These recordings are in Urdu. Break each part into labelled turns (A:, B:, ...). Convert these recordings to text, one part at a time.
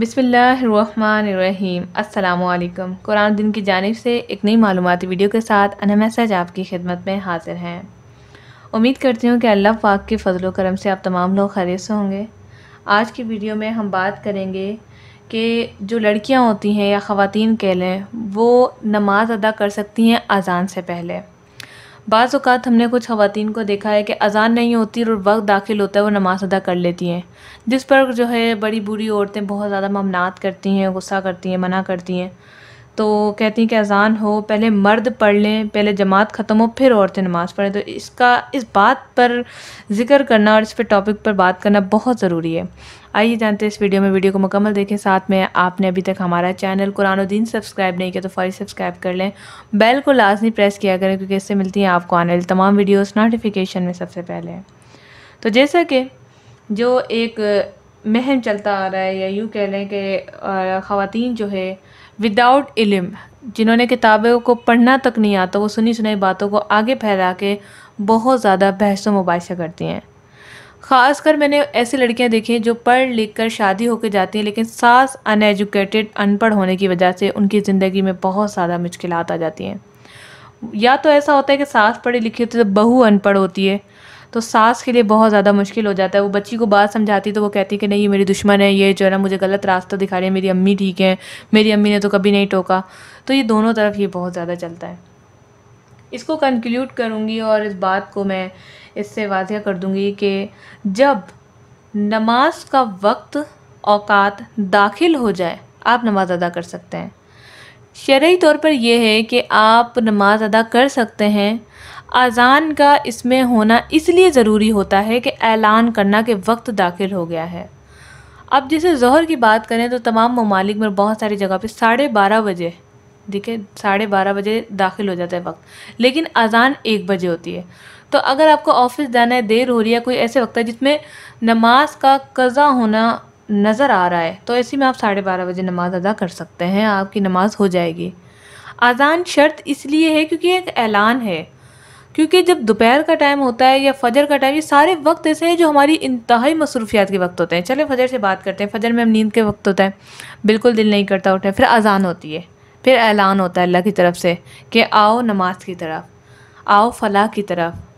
A: بسم اللہ الرحمن الرحیم السلام علیکم قرآن دن کی جانب سے ایک نئی معلوماتی ویڈیو کے ساتھ انحمس آپ کی خدمت میں حاضر ہیں امید کرتی ہوں کہ اللہ پاک کے فضل و کرم سے آپ تمام لوگ خریص ہوں گے آج کی ویڈیو میں ہم بات کریں گے کہ جو لڑکیاں ہوتی ہیں یا خواتین کہہ لیں وہ نماز ادا کر سکتی ہیں اذان سے پہلے بعض اوقات ہم نے کچھ خواتین کو دیکھا ہے کہ اذان نہیں ہوتی اور وقت داخل ہوتا ہے وہ نماز ادا کر لیتی ہیں جس پر جو ہے بڑی بری عورتیں بہت زیادہ ممنات کرتی ہیں غصہ کرتی ہیں منع کرتی ہیں تو کہتی ہیں کہ اذان ہو پہلے مرد پڑھ لیں پہلے جماعت ختم ہو پھر عورتیں نماز پڑھیں تو اس کا اس بات پر ذکر کرنا اور اس پہ ٹاپک پر بات کرنا بہت ضروری ہے آئیے جانتے ہیں اس ویڈیو میں ویڈیو کو مکمل دیکھیں ساتھ میں آپ نے ابھی تک ہمارا چینل قرآن و دین سبسکرائب نہیں کیا تو فوری سبسکرائب کر لیں بیل کو لازمی پریس کیا کریں کیونکہ اس سے ملتی ہیں آپ کو آنے تمام ویڈیوز نوٹیفیکیشن میں سب سے پہلے تو جیسا کہ جو ایک مہم چلتا آ رہا ہے یا یوں کہہ لیں کہ خواتین جو ہے وداؤٹ علم جنہوں نے کتابوں کو پڑھنا تک نہیں آتا وہ سنی سنائی باتوں کو آگے پھیلا کے بہت زیادہ بحث و مباحثہ کرتی ہیں خاص کر میں نے ایسی لڑکیاں دیکھی ہیں جو پڑھ لکھ کر شادی ہو کے جاتی ہیں لیکن ساس ان ایجوکیٹڈ ان پڑھ ہونے کی وجہ سے ان کی زندگی میں بہت زیادہ مشکلات آ جاتی ہیں یا تو ایسا ہوتا ہے کہ ساس پڑھی لکھی ہوتی ہے تو بہو ان پڑھ ہوتی ہے تو ساس کے لیے بہت زیادہ مشکل ہو جاتا ہے وہ بچی کو بات سمجھاتی تو وہ کہتی کہ نہیں یہ میری دشمن ہے یہ جو ہے نا مجھے غلط راستہ دکھا رہی ہے میری امی ٹھیک ہیں میری امی نے تو کبھی نہیں ٹوکا تو یہ دونوں طرف یہ بہت زیادہ چلتا ہے اس کو کنکلیوڈ کروں گی اور اس بات کو میں اس سے واضح کر دوں گی کہ جب نماز کا وقت اوقات داخل ہو جائے آپ نماز ادا کر سکتے ہیں شرعی طور پر یہ ہے کہ آپ نماز ادا کر سکتے ہیں اذان کا اس میں ہونا اس لیے ضروری ہوتا ہے کہ اعلان کرنا کہ وقت داخل ہو گیا ہے اب جیسے ظہر کی بات کریں تو تمام ممالک میں بہت ساری جگہ پہ ساڑھے بارہ بجے دیکھیں ساڑھے بارہ بجے داخل ہو جاتا ہے وقت لیکن اذان ایک بجے ہوتی ہے تو اگر آپ کو آفس جانا ہے دیر ہو رہی ہے کوئی ایسے وقت ہے جس میں نماز کا قضا ہونا نظر آ رہا ہے تو ایسی میں آپ ساڑھے بارہ بجے نماز ادا کر سکتے ہیں آپ کی نماز ہو جائے گی اذان شرط اس لیے ہے کیونکہ ایک اعلان ہے کیونکہ جب دوپہر کا ٹائم ہوتا ہے یا فجر کا ٹائم یہ سارے وقت ایسے ہیں جو ہماری انتہائی مصروفیات کے وقت ہوتے ہیں چلیں فجر سے بات کرتے ہیں فجر میں ہم نیند کے وقت ہوتا ہے بالکل دل نہیں کرتا اٹھے ہے پھر اذان ہوتی ہے پھر اعلان ہوتا ہے اللہ کی طرف سے کہ آؤ نماز کی طرف آؤ فلاح کی طرف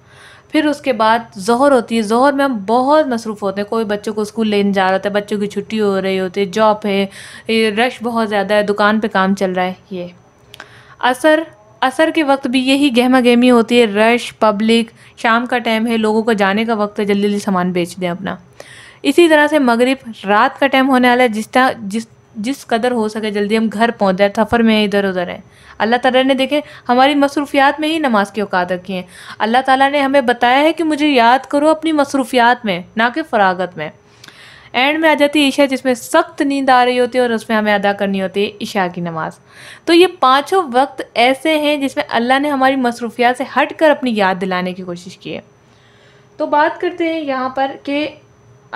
A: پھر اس کے بعد زہر ہوتی ہے زہر میں ہم بہت مصروف ہوتے ہیں کوئی بچوں کو اسکول لینے جا رہا ہوتا ہے بچوں کی چھٹی ہو رہی ہوتی ہے جاب ہے رش بہت زیادہ ہے دکان پہ کام چل رہا ہے یہ اثر اثر کے وقت بھی یہی گہما گہمی ہوتی ہے رش پبلک شام کا ٹائم ہے لوگوں کو جانے کا وقت ہے جلدی جلدی سامان بیچ دیں اپنا اسی طرح سے مغرب رات کا ٹائم ہونے والا ہے جس طرح جس جس قدر ہو سکے جلدی ہم گھر پہنچ جائیں سفر میں ہیں ادھر ادھر ہیں اللہ تعالیٰ نے دیکھے ہماری مصروفیات میں ہی نماز کی اوقات رکھی ہیں اللہ تعالیٰ نے ہمیں بتایا ہے کہ مجھے یاد کرو اپنی مصروفیات میں نہ کہ فراغت میں اینڈ میں آ جاتی ہے عشاء جس میں سخت نیند آ رہی ہوتی ہے اور اس میں ہمیں ادا کرنی ہوتی ہے عشاء کی نماز تو یہ پانچوں وقت ایسے ہیں جس میں اللہ نے ہماری مصروفیات سے ہٹ کر اپنی یاد دلانے کی کوشش کی ہے تو بات کرتے ہیں یہاں پر کہ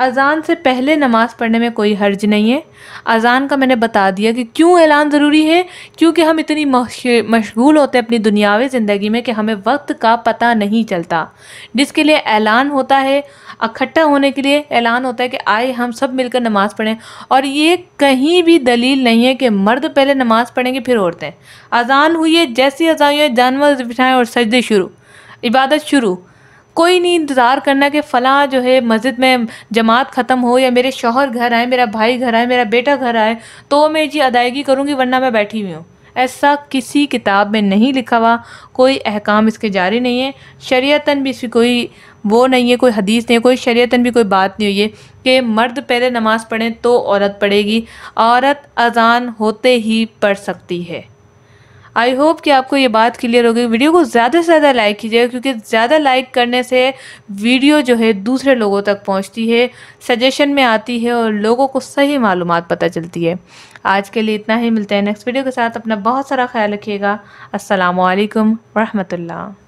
A: اذان سے پہلے نماز پڑھنے میں کوئی حرج نہیں ہے اذان کا میں نے بتا دیا کہ کیوں اعلان ضروری ہے کیونکہ ہم اتنی مشغول ہوتے ہیں اپنی دنیاوی زندگی میں کہ ہمیں وقت کا پتہ نہیں چلتا جس کے لیے اعلان ہوتا ہے اکٹھا ہونے کے لیے اعلان ہوتا ہے کہ آئے ہم سب مل کر نماز پڑھیں اور یہ کہیں بھی دلیل نہیں ہے کہ مرد پہلے نماز پڑھیں گے پھر عورتیں اذان ہوئی ہے جیسی اذان ہوئی ہے جانور بٹھائیں اور سجدے شروع عبادت شروع کوئی نہیں انتظار کرنا کہ فلاں جو ہے مسجد میں جماعت ختم ہو یا میرے شوہر گھر آئے میرا بھائی گھر آئے میرا بیٹا گھر آئے تو میں جی ادائیگی کروں گی ورنہ میں بیٹھی ہوئی ہوں ایسا کسی کتاب میں نہیں لکھا ہوا کوئی احکام اس کے جاری نہیں ہے شریعتاً بھی اس کی کوئی وہ نہیں ہے کوئی حدیث نہیں ہے کوئی شریعتاً بھی کوئی بات نہیں ہوئی ہے کہ مرد پہلے نماز پڑھیں تو عورت پڑھے گی عورت اذان ہوتے ہی پڑھ سکتی ہے آئی ہوپ کہ آپ کو یہ بات کلیئر ہوگی ویڈیو کو زیادہ سے زیادہ لائک کیجیے گا کیونکہ زیادہ لائک کرنے سے ویڈیو جو ہے دوسرے لوگوں تک پہنچتی ہے سجیشن میں آتی ہے اور لوگوں کو صحیح معلومات پتہ چلتی ہے آج کے لیے اتنا ہی ملتے ہیں نیکسٹ ویڈیو کے ساتھ اپنا بہت سارا خیال رکھیے گا السلام علیکم ورحمۃ اللہ